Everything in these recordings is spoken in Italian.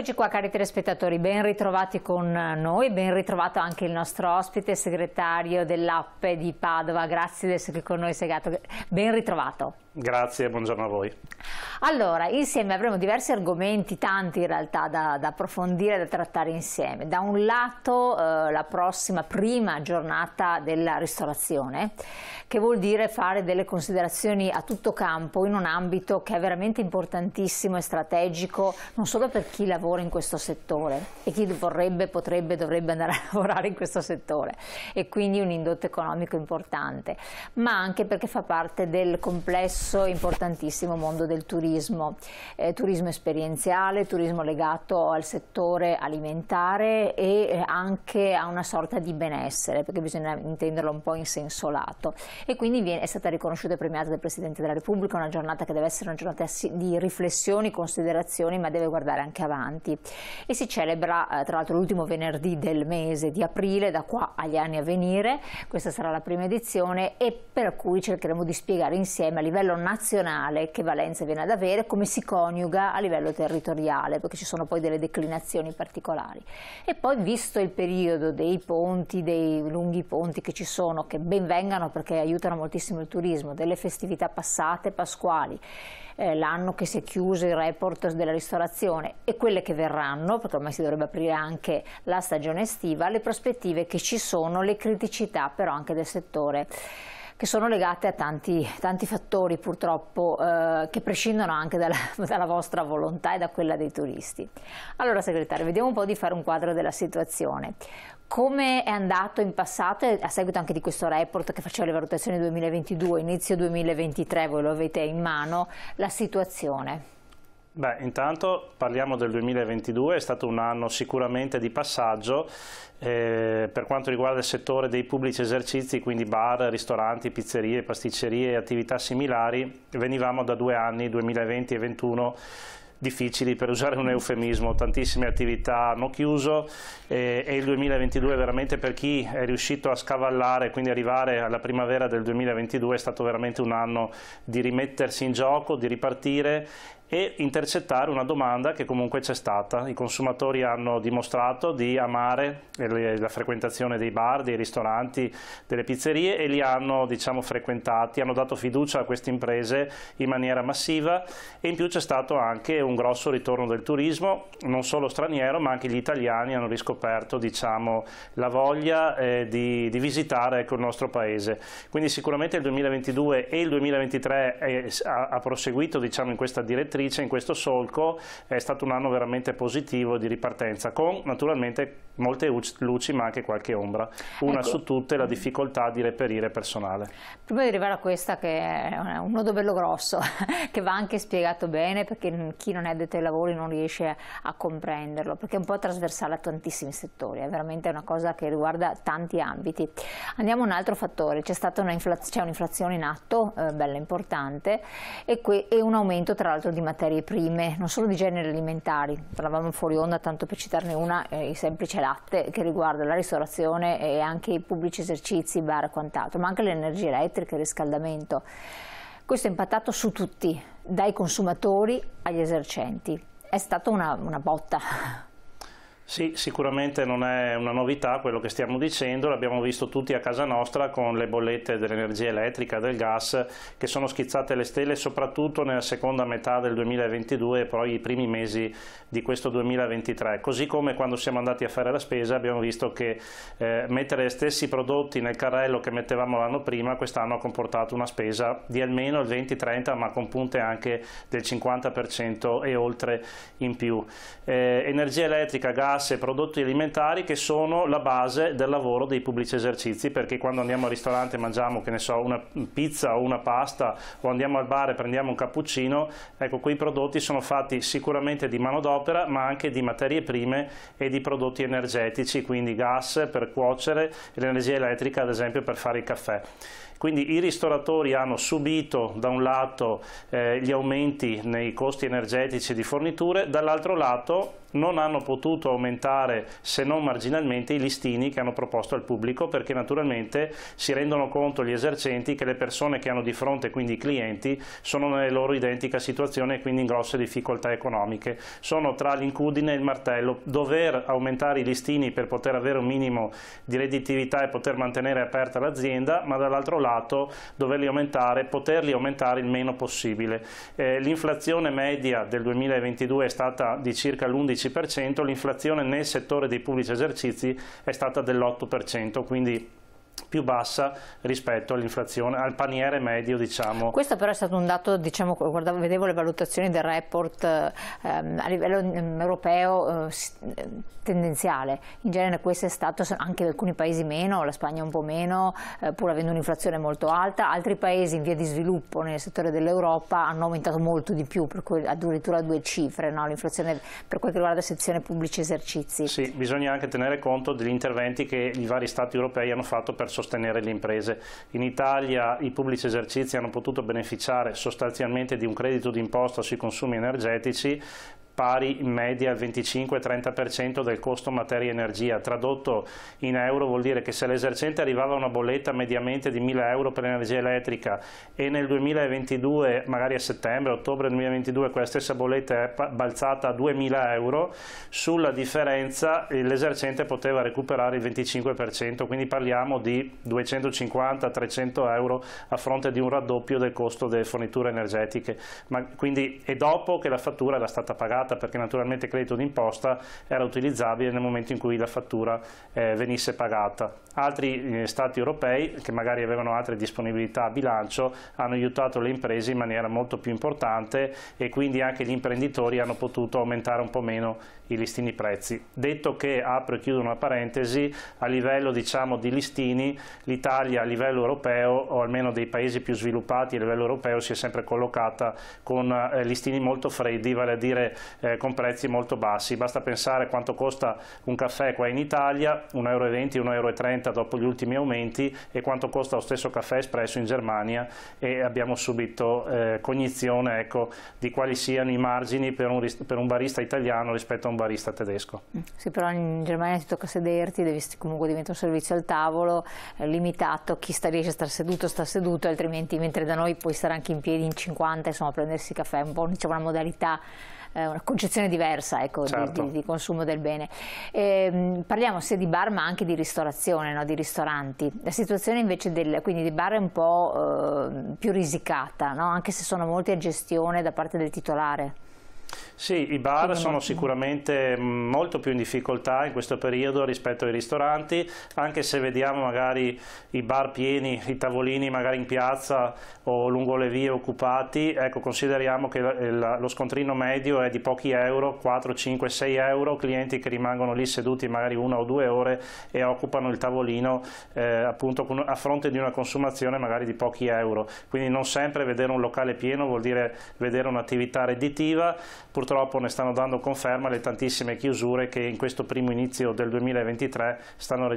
Eccoci qua cari telespettatori, ben ritrovati con noi, ben ritrovato anche il nostro ospite, segretario dell'APPE di Padova, grazie di essere qui con noi Segato, ben ritrovato. Grazie buongiorno a voi. Allora, insieme avremo diversi argomenti, tanti in realtà, da, da approfondire, da trattare insieme. Da un lato eh, la prossima prima giornata della ristorazione, che vuol dire fare delle considerazioni a tutto campo in un ambito che è veramente importantissimo e strategico, non solo per chi lavora in questo settore e chi vorrebbe, potrebbe, dovrebbe andare a lavorare in questo settore e quindi un indotto economico importante, ma anche perché fa parte del complesso grosso e importantissimo mondo del turismo, eh, turismo esperienziale, turismo legato al settore alimentare e eh, anche a una sorta di benessere, perché bisogna intenderlo un po' in senso lato. E quindi viene, è stata riconosciuta e premiata dal Presidente della Repubblica, una giornata che deve essere una giornata di riflessioni, considerazioni, ma deve guardare anche avanti. E si celebra eh, tra l'altro l'ultimo venerdì del mese di aprile, da qua agli anni a venire, questa sarà la prima edizione e per cui cercheremo di spiegare insieme a livello livello nazionale che valenza viene ad avere, come si coniuga a livello territoriale, perché ci sono poi delle declinazioni particolari. E poi visto il periodo dei ponti, dei lunghi ponti che ci sono, che ben vengano perché aiutano moltissimo il turismo, delle festività passate, pasquali, eh, l'anno che si è chiuso il report della ristorazione e quelle che verranno, perché ormai si dovrebbe aprire anche la stagione estiva, le prospettive che ci sono, le criticità però anche del settore che sono legate a tanti, tanti fattori purtroppo eh, che prescindono anche dalla, dalla, vostra volontà e da quella dei turisti. Allora segretario, vediamo un po' di fare un quadro della situazione. Come è andato in passato, a seguito anche di questo report che faceva le valutazioni 2022, inizio 2023, voi lo avete in mano, la situazione? Beh, intanto parliamo del 2022, è stato un anno sicuramente di passaggio eh, per quanto riguarda il settore dei pubblici esercizi, quindi bar, ristoranti, pizzerie, pasticcerie e attività similari, venivamo da due anni, 2020 e 2021, difficili per usare un eufemismo, tantissime attività hanno chiuso eh, e il 2022 veramente per chi è riuscito a scavallare, quindi arrivare alla primavera del 2022 è stato veramente un anno di rimettersi in gioco, di ripartire e intercettare una domanda che comunque c'è stata. I consumatori hanno dimostrato di amare la frequentazione dei bar, dei ristoranti, delle pizzerie e li hanno diciamo, frequentati, hanno dato fiducia a queste imprese in maniera massiva e in più c'è stato anche un grosso ritorno del turismo, non solo straniero ma anche gli italiani hanno riscoperto diciamo, la voglia eh, di, di, visitare ecco, il nostro paese. Quindi sicuramente il 2022 e il 2023 è, eh, ha, ha, proseguito diciamo, in questa direttrice portatrice in questo solco, è stato un anno veramente positivo di ripartenza, con naturalmente molte luci ma anche qualche ombra. Una ecco. su tutte la difficoltà di reperire personale. Prima di arrivare a questa che è un nodo bello grosso, che va anche spiegato bene perché chi non è addetto ai lavori non riesce a comprenderlo, perché è un po' trasversale a tantissimi settori, è veramente una cosa che riguarda tanti ambiti. Andiamo a un altro fattore, c'è stata un'inflazione in atto, eh, bella importante, e, e un aumento tra l'altro di materie materie prime, non solo di generi alimentari, parlavamo fuori onda tanto per citarne una, eh, il semplice latte che riguarda la ristorazione e anche i pubblici esercizi, bar e quant'altro, ma anche l'energia elettrica, il riscaldamento. Questo è impattato su tutti, dai consumatori agli esercenti. È stata una, una botta sì, sicuramente non è una novità quello che stiamo dicendo, l'abbiamo visto tutti a casa nostra con le bollette dell'energia elettrica, del gas, che sono schizzate le stelle soprattutto nella seconda metà del 2022 e poi i primi mesi di questo 2023, così come quando siamo andati a fare la spesa abbiamo visto che eh, mettere gli stessi prodotti nel carrello che mettevamo l'anno prima quest'anno ha comportato una spesa di almeno il 20-30 ma con punte anche del 50% e oltre in più. Eh, energia elettrica, gas, tasse e prodotti alimentari che sono la base del lavoro dei pubblici esercizi perché quando andiamo al ristorante e mangiamo che ne so, una pizza o una pasta o andiamo al bar e prendiamo un cappuccino, ecco quei prodotti sono fatti sicuramente di manodopera ma anche di materie prime e di prodotti energetici, quindi gas per cuocere e l'energia elettrica ad esempio per fare il caffè. Quindi i ristoratori hanno subito da un lato eh, gli aumenti nei costi energetici di forniture, dall'altro lato non hanno potuto aumentare se non marginalmente i listini che hanno proposto al pubblico perché naturalmente si rendono conto gli esercenti che le persone che hanno di fronte, quindi i clienti, sono nella loro identica situazione e quindi in grosse difficoltà economiche. Sono tra l'incudine e il martello. Dover aumentare i listini per poter avere un minimo di redditività e poter mantenere aperta l'azienda, ma dall'altro lato privato doverli aumentare, poterli aumentare il meno possibile. Eh, l'inflazione media del 2022 è stata di circa l'11%, l'inflazione nel settore dei pubblici esercizi è stata dell'8%, quindi più bassa rispetto all'inflazione, al paniere medio diciamo. Questo però è stato un dato, diciamo, guardavo, vedevo le valutazioni del report ehm, a livello mm, europeo eh, eh, tendenziale, in genere questo è stato anche in alcuni paesi meno, la Spagna un po' meno, eh, pur avendo un'inflazione molto alta, altri paesi in via di sviluppo nel settore dell'Europa hanno aumentato molto di più, per cui addirittura due cifre, no? l'inflazione per quel che riguarda sezione pubblici esercizi. Sì, bisogna anche tenere conto degli interventi che i vari stati europei hanno fatto per sostenere le imprese. In Italia i pubblici esercizi hanno potuto beneficiare sostanzialmente di un credito d'imposta sui consumi energetici pari in media al 25-30% del costo materia energia. Tradotto in euro vuol dire che se l'esercente arrivava a una bolletta mediamente di 1000 euro per l'energia elettrica e nel 2022, magari a settembre, ottobre 2022, quella stessa bolletta è balzata a 2000 euro, sulla differenza l'esercente poteva recuperare il 25%, quindi parliamo di 250-300 euro a fronte di un raddoppio del costo delle forniture energetiche. Ma quindi è dopo che la fattura era stata pagata aggregata perché naturalmente il credito d'imposta era utilizzabile nel momento in cui la fattura eh, venisse pagata. Altri eh, stati europei che magari avevano altre disponibilità a bilancio hanno aiutato le imprese in maniera molto più importante e quindi anche gli imprenditori hanno potuto aumentare un po' meno i listini prezzi. Detto che, apro e chiudo una parentesi, a livello diciamo, di listini l'Italia a livello europeo o almeno dei paesi più sviluppati a livello europeo si è sempre collocata con eh, listini molto freddi, vale a dire eh, con prezzi molto bassi. Basta pensare quanto costa un caffè qua in Italia, 1,20 euro, 1,30 euro dopo gli ultimi aumenti e quanto costa lo stesso caffè espresso in Germania e abbiamo subito eh, cognizione ecco, di quali siano i margini per un, per un, barista italiano rispetto a un barista tedesco. Sì, però in Germania ti tocca sederti, devi, comunque diventa un servizio al tavolo eh, limitato, chi sta, riesce a stare seduto sta seduto, altrimenti mentre da noi puoi stare anche in piedi in 50, insomma prendersi caffè, è un po' diciamo, una modalità, eh, una concezione diversa ecco, certo. di, di, consumo del bene. Eh, parliamo sia di bar ma anche di ristorazione, no? di ristoranti. La situazione invece del, quindi di bar è un po' eh, più risicata, no? anche se sono molti a gestione da parte del titolare. Sì, i bar sono sicuramente molto più in difficoltà in questo periodo rispetto ai ristoranti, anche se vediamo magari i bar pieni, i tavolini magari in piazza o lungo le vie occupati, ecco consideriamo che lo scontrino medio è di pochi euro, 4, 5, 6 euro, clienti che rimangono lì seduti magari una o due ore e occupano il tavolino eh, appunto a fronte di una consumazione magari di pochi euro, quindi non sempre vedere un locale pieno vuol dire vedere un'attività redditiva, Purtroppo purtroppo ne stanno dando conferma le tantissime chiusure che in questo primo inizio del 2023 stanno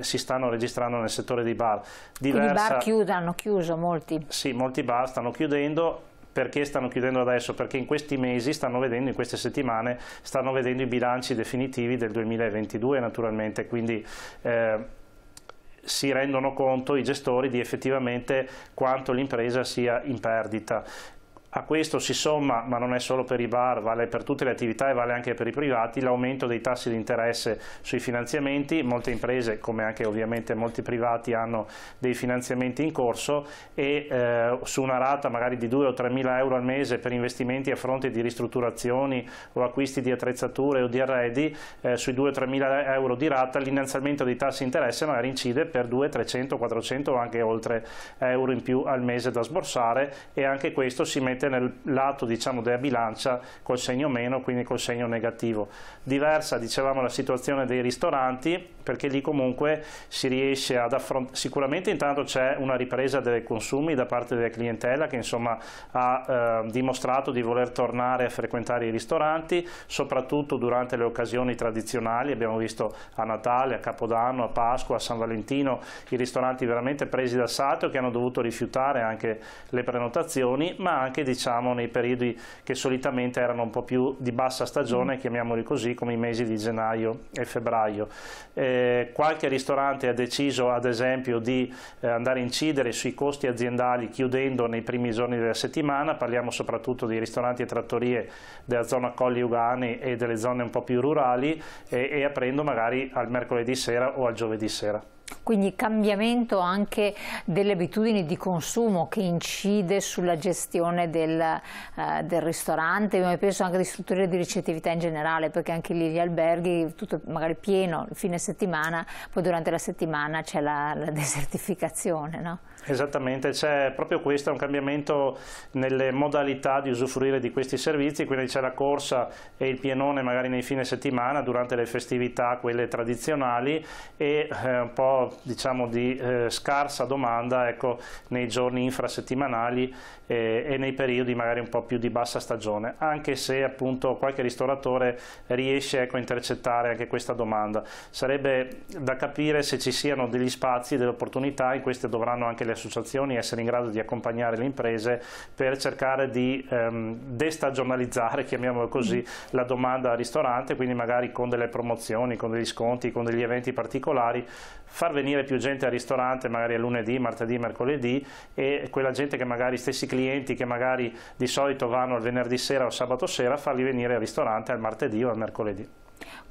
si stanno registrando nel settore dei bar. Diversa... i bar chiudono, hanno chiuso molti? Sì, molti bar stanno chiudendo perché stanno chiudendo adesso? Perché in questi mesi stanno vedendo, in queste settimane, stanno vedendo i bilanci definitivi del 2022 naturalmente, quindi eh, si rendono conto i gestori di effettivamente quanto l'impresa sia in perdita a questo si somma, ma non è solo per i bar, vale per tutte le attività e vale anche per i privati, l'aumento dei tassi di interesse sui finanziamenti, molte imprese come anche ovviamente molti privati hanno dei finanziamenti in corso e eh, su una rata magari di 2 o 3 mila euro al mese per investimenti a fronte di ristrutturazioni o acquisti di attrezzature o di arredi, eh, sui 2 o 3 mila euro di rata l'innalzamento dei tassi di interesse magari incide per 2, 300, 400 o anche oltre euro in più al mese da sborsare e anche questo si mette presente nel lato diciamo, della bilancia col segno meno, quindi col segno negativo. Diversa, dicevamo, la situazione dei ristoranti, perché lì comunque si riesce ad affrontare, sicuramente intanto c'è una ripresa dei consumi da parte della clientela che insomma ha eh, dimostrato di voler tornare a frequentare i ristoranti, soprattutto durante le occasioni tradizionali, abbiamo visto a Natale, a Capodanno, a Pasqua, a San Valentino, i ristoranti veramente presi d'assalto che hanno dovuto rifiutare anche le prenotazioni, ma anche di diciamo, nei periodi che solitamente erano un po' più di bassa stagione, mm. chiamiamoli così, come i mesi di gennaio e febbraio. Eh, qualche ristorante ha deciso ad esempio di eh, andare a incidere sui costi aziendali chiudendo nei primi giorni della settimana, parliamo soprattutto di ristoranti e trattorie della zona Colli Ugani e delle zone un po' più rurali e, e aprendo magari al mercoledì sera o al giovedì sera. Quindi cambiamento anche delle abitudini di consumo che incide sulla gestione del, eh, del ristorante, ma penso anche di strutture di ricettività in generale, perché anche lì gli alberghi, tutto magari pieno il fine settimana, poi durante la settimana c'è la, la desertificazione. No? Esattamente, c'è proprio questo, un cambiamento nelle modalità di usufruire di questi servizi, quindi c'è la corsa e il pienone magari nei fine settimana durante le festività, quelle tradizionali e eh, un po' diciamo di eh, scarsa domanda ecco, nei giorni infrasettimanali eh, e nei periodi magari un po' più di bassa stagione, anche se appunto qualche ristoratore riesce ecco, a intercettare anche questa domanda. Sarebbe da capire se ci siano degli spazi, delle opportunità, in queste dovranno anche le associazioni essere in grado di accompagnare le imprese per cercare di ehm, destagionalizzare, chiamiamolo così, la domanda al ristorante, quindi magari con delle promozioni, con degli sconti, con degli eventi particolari, far venire più gente al ristorante magari a lunedì, martedì, mercoledì e quella gente che magari, stessi clienti che magari di solito vanno il venerdì sera o sabato sera, farli venire al ristorante al martedì o al mercoledì.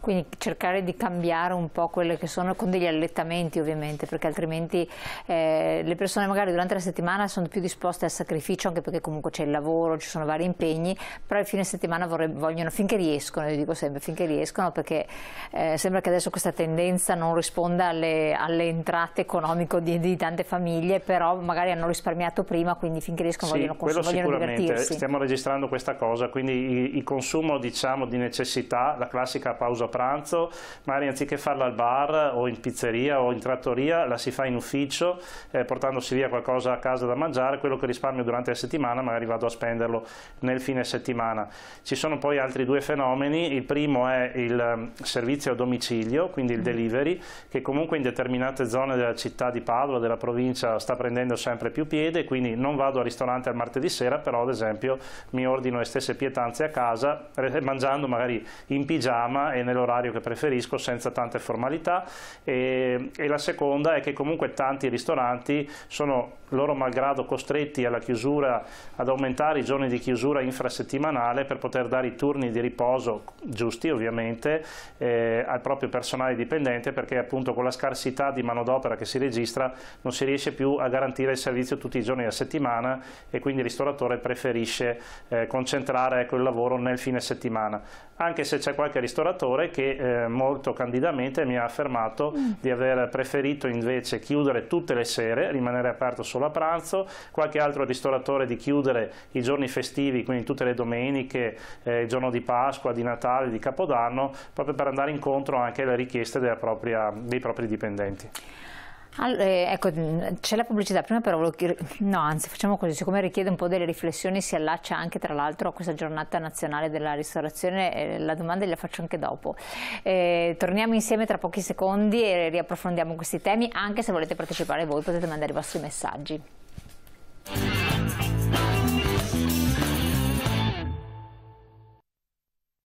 Quindi cercare di cambiare un po' quelle che sono con degli allettamenti ovviamente, perché altrimenti eh, le persone magari durante la settimana sono più disposte al sacrificio, anche perché comunque c'è il lavoro, ci sono vari impegni, però il fine settimana vorre, vogliono finché riescono, io dico sempre finché riescono, perché eh, sembra che adesso questa tendenza non risponda alle, alle entrate economiche di, di, tante famiglie, però magari hanno risparmiato prima, quindi finché riescono sì, vogliono consumare, vogliono divertirsi. Stiamo registrando questa cosa, quindi il, il consumo diciamo, di necessità, la classica a pausa pranzo, magari anziché farla al bar o in pizzeria o in trattoria, la si fa in ufficio eh, portandosi via qualcosa a casa da mangiare, quello che risparmio durante la settimana magari vado a spenderlo nel fine settimana. Ci sono poi altri due fenomeni, il primo è il ehm, servizio a domicilio, quindi il mm. delivery, che comunque in determinate zone della città di Padova, della provincia, sta prendendo sempre più piede, quindi non vado al ristorante al martedì sera, però ad esempio mi ordino le stesse pietanze a casa, mangiando magari in pigiama e nell'orario che preferisco senza tante formalità e, e la seconda è che comunque tanti ristoranti sono loro malgrado costretti alla chiusura ad aumentare i giorni di chiusura infrasettimanale per poter dare i turni di riposo giusti ovviamente eh, al proprio personale dipendente perché appunto con la scarsità di manodopera che si registra non si riesce più a garantire il servizio tutti i giorni della settimana e quindi il ristoratore preferisce eh, concentrare ecco, il lavoro nel fine settimana anche se c'è qualche ristoratore regolatore che eh, molto candidamente mi ha affermato mm. di aver preferito invece chiudere tutte le sere, rimanere aperto solo a pranzo, qualche altro ristoratore di chiudere i giorni festivi, quindi tutte le domeniche, eh, il giorno di Pasqua, di Natale, di Capodanno, proprio per andare incontro anche alle richieste propria, dei propri dipendenti. Allora, eh, ecco, c'è la pubblicità, prima però volevo chiedere, no anzi facciamo così, siccome richiede un po' delle riflessioni si allaccia anche tra l'altro a questa giornata nazionale della ristorazione, eh, la domanda la faccio anche dopo. Eh, torniamo insieme tra pochi secondi e riapprofondiamo questi temi, anche se volete partecipare voi potete mandare i vostri messaggi.